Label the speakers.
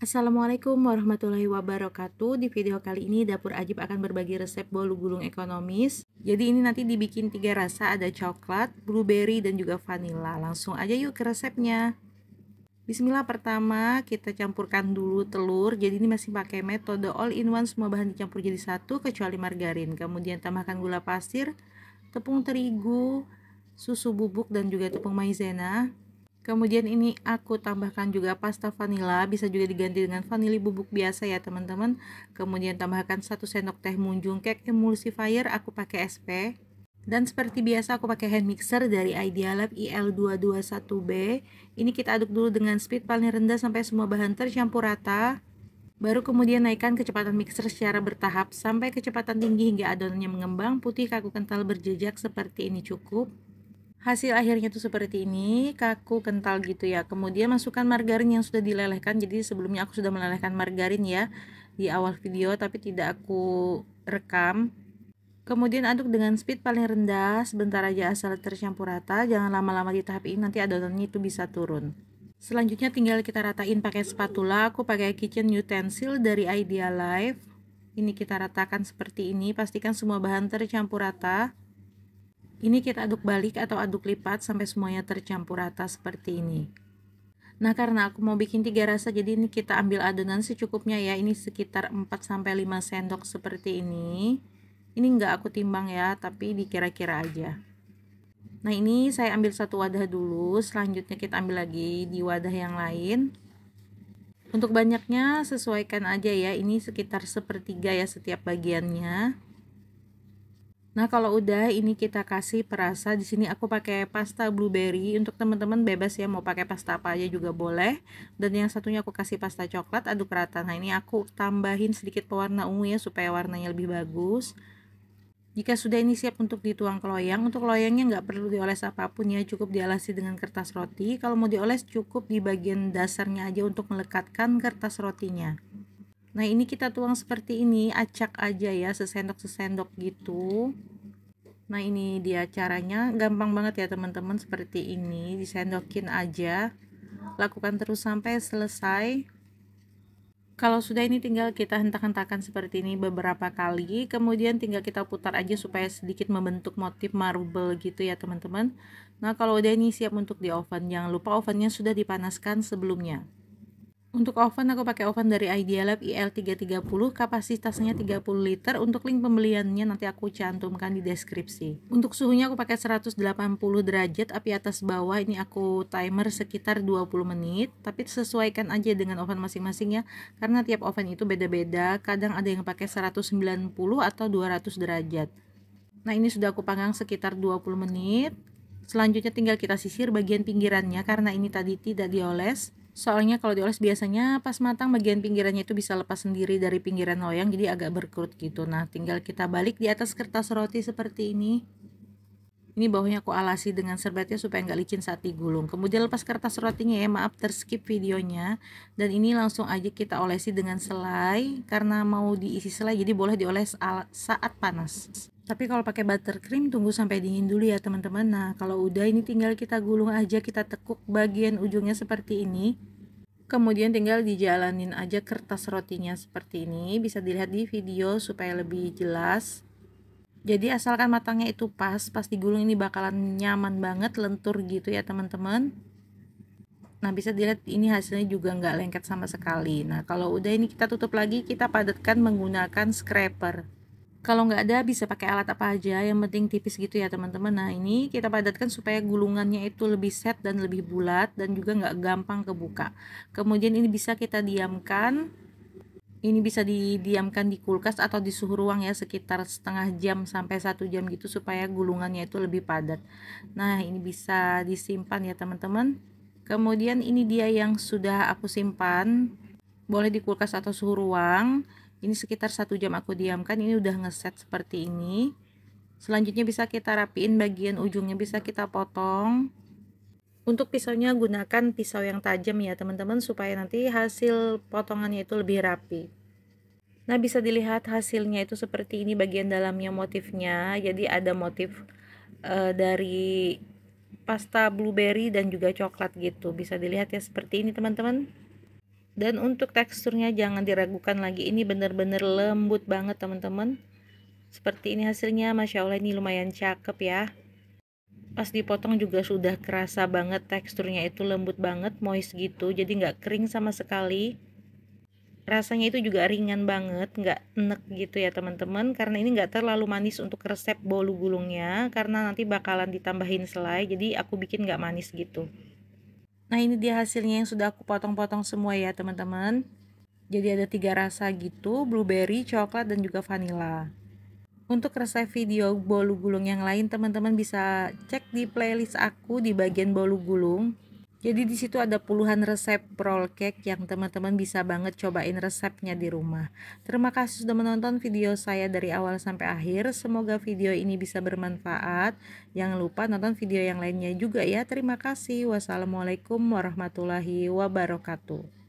Speaker 1: Assalamualaikum warahmatullahi wabarakatuh Di video kali ini Dapur Ajib akan berbagi resep bolu gulung ekonomis Jadi ini nanti dibikin tiga rasa ada coklat, blueberry, dan juga vanilla. Langsung aja yuk ke resepnya Bismillah pertama kita campurkan dulu telur Jadi ini masih pakai metode all in one semua bahan dicampur jadi satu kecuali margarin Kemudian tambahkan gula pasir, tepung terigu, susu bubuk dan juga tepung maizena Kemudian ini aku tambahkan juga pasta vanila, bisa juga diganti dengan vanili bubuk biasa ya teman-teman. Kemudian tambahkan 1 sendok teh munjung cake emulsifier, aku pakai SP. Dan seperti biasa aku pakai hand mixer dari Idealab IL221B. Ini kita aduk dulu dengan speed paling rendah sampai semua bahan tercampur rata. Baru kemudian naikkan kecepatan mixer secara bertahap sampai kecepatan tinggi hingga adonannya mengembang, putih kaku kental berjejak seperti ini cukup hasil akhirnya tuh seperti ini kaku kental gitu ya kemudian masukkan margarin yang sudah dilelehkan jadi sebelumnya aku sudah melelehkan margarin ya di awal video tapi tidak aku rekam kemudian aduk dengan speed paling rendah sebentar aja asal tercampur rata jangan lama-lama di tahap ini nanti adonannya itu bisa turun selanjutnya tinggal kita ratain pakai spatula aku pakai kitchen utensil dari Idea Life ini kita ratakan seperti ini pastikan semua bahan tercampur rata ini kita aduk balik atau aduk lipat sampai semuanya tercampur rata seperti ini. Nah karena aku mau bikin tiga rasa jadi ini kita ambil adonan secukupnya ya. Ini sekitar 4-5 sendok seperti ini. Ini enggak aku timbang ya tapi dikira-kira aja. Nah ini saya ambil satu wadah dulu selanjutnya kita ambil lagi di wadah yang lain. Untuk banyaknya sesuaikan aja ya ini sekitar sepertiga ya setiap bagiannya. Nah, kalau udah ini kita kasih perasa. Di sini aku pakai pasta blueberry. Untuk teman-teman bebas ya mau pakai pasta apa aja juga boleh. Dan yang satunya aku kasih pasta coklat aduk rata. Nah, ini aku tambahin sedikit pewarna ungu ya supaya warnanya lebih bagus. Jika sudah ini siap untuk dituang ke loyang, untuk loyangnya nggak perlu dioles apapun ya, cukup dialasi dengan kertas roti. Kalau mau dioles cukup di bagian dasarnya aja untuk melekatkan kertas rotinya. Nah ini kita tuang seperti ini, acak aja ya, sesendok-sesendok gitu. Nah ini dia caranya gampang banget ya teman-teman seperti ini disendokin aja lakukan terus sampai selesai kalau sudah ini tinggal kita hentak-hentakan seperti ini beberapa kali kemudian tinggal kita putar aja supaya sedikit membentuk motif marble gitu ya teman-teman nah kalau udah ini siap untuk di oven jangan lupa ovennya sudah dipanaskan sebelumnya untuk oven aku pakai oven dari Idealab IL330 kapasitasnya 30 liter. Untuk link pembeliannya nanti aku cantumkan di deskripsi. Untuk suhunya aku pakai 180 derajat api atas bawah. Ini aku timer sekitar 20 menit. Tapi sesuaikan aja dengan oven masing-masing ya. Karena tiap oven itu beda-beda. Kadang ada yang pakai 190 atau 200 derajat. Nah ini sudah aku panggang sekitar 20 menit. Selanjutnya tinggal kita sisir bagian pinggirannya karena ini tadi tidak dioles. Soalnya kalau dioles biasanya pas matang bagian pinggirannya itu bisa lepas sendiri dari pinggiran loyang jadi agak berkerut gitu. Nah, tinggal kita balik di atas kertas roti seperti ini. Ini bawahnya aku alasi dengan serbetnya supaya nggak licin saat digulung. Kemudian lepas kertas rotinya ya, maaf terskip videonya. Dan ini langsung aja kita olesi dengan selai karena mau diisi selai jadi boleh dioles saat panas. Tapi kalau pakai buttercream tunggu sampai dingin dulu ya teman-teman. Nah, kalau udah ini tinggal kita gulung aja, kita tekuk bagian ujungnya seperti ini. Kemudian tinggal dijalanin aja kertas rotinya seperti ini. Bisa dilihat di video supaya lebih jelas jadi asalkan matangnya itu pas pas digulung ini bakalan nyaman banget lentur gitu ya teman-teman nah bisa dilihat ini hasilnya juga nggak lengket sama sekali nah kalau udah ini kita tutup lagi kita padatkan menggunakan scraper kalau nggak ada bisa pakai alat apa aja yang penting tipis gitu ya teman-teman nah ini kita padatkan supaya gulungannya itu lebih set dan lebih bulat dan juga nggak gampang kebuka kemudian ini bisa kita diamkan ini bisa didiamkan di kulkas atau di suhu ruang ya sekitar setengah jam sampai satu jam gitu supaya gulungannya itu lebih padat nah ini bisa disimpan ya teman-teman kemudian ini dia yang sudah aku simpan boleh di kulkas atau suhu ruang ini sekitar satu jam aku diamkan ini udah ngeset seperti ini selanjutnya bisa kita rapiin bagian ujungnya bisa kita potong untuk pisaunya gunakan pisau yang tajam ya teman-teman supaya nanti hasil potongannya itu lebih rapi. Nah bisa dilihat hasilnya itu seperti ini bagian dalamnya motifnya. Jadi ada motif uh, dari pasta blueberry dan juga coklat gitu. Bisa dilihat ya seperti ini teman-teman. Dan untuk teksturnya jangan diragukan lagi. Ini benar-benar lembut banget teman-teman. Seperti ini hasilnya. Masya Allah ini lumayan cakep ya pas dipotong juga sudah kerasa banget teksturnya itu lembut banget moist gitu jadi nggak kering sama sekali rasanya itu juga ringan banget nggak enek gitu ya teman-teman karena ini nggak terlalu manis untuk resep bolu gulungnya karena nanti bakalan ditambahin selai jadi aku bikin nggak manis gitu nah ini dia hasilnya yang sudah aku potong-potong semua ya teman-teman jadi ada tiga rasa gitu blueberry coklat dan juga vanilla untuk resep video bolu gulung yang lain, teman-teman bisa cek di playlist aku di bagian bolu gulung. Jadi di situ ada puluhan resep roll cake yang teman-teman bisa banget cobain resepnya di rumah. Terima kasih sudah menonton video saya dari awal sampai akhir. Semoga video ini bisa bermanfaat. Jangan lupa nonton video yang lainnya juga ya. Terima kasih. Wassalamualaikum warahmatullahi wabarakatuh.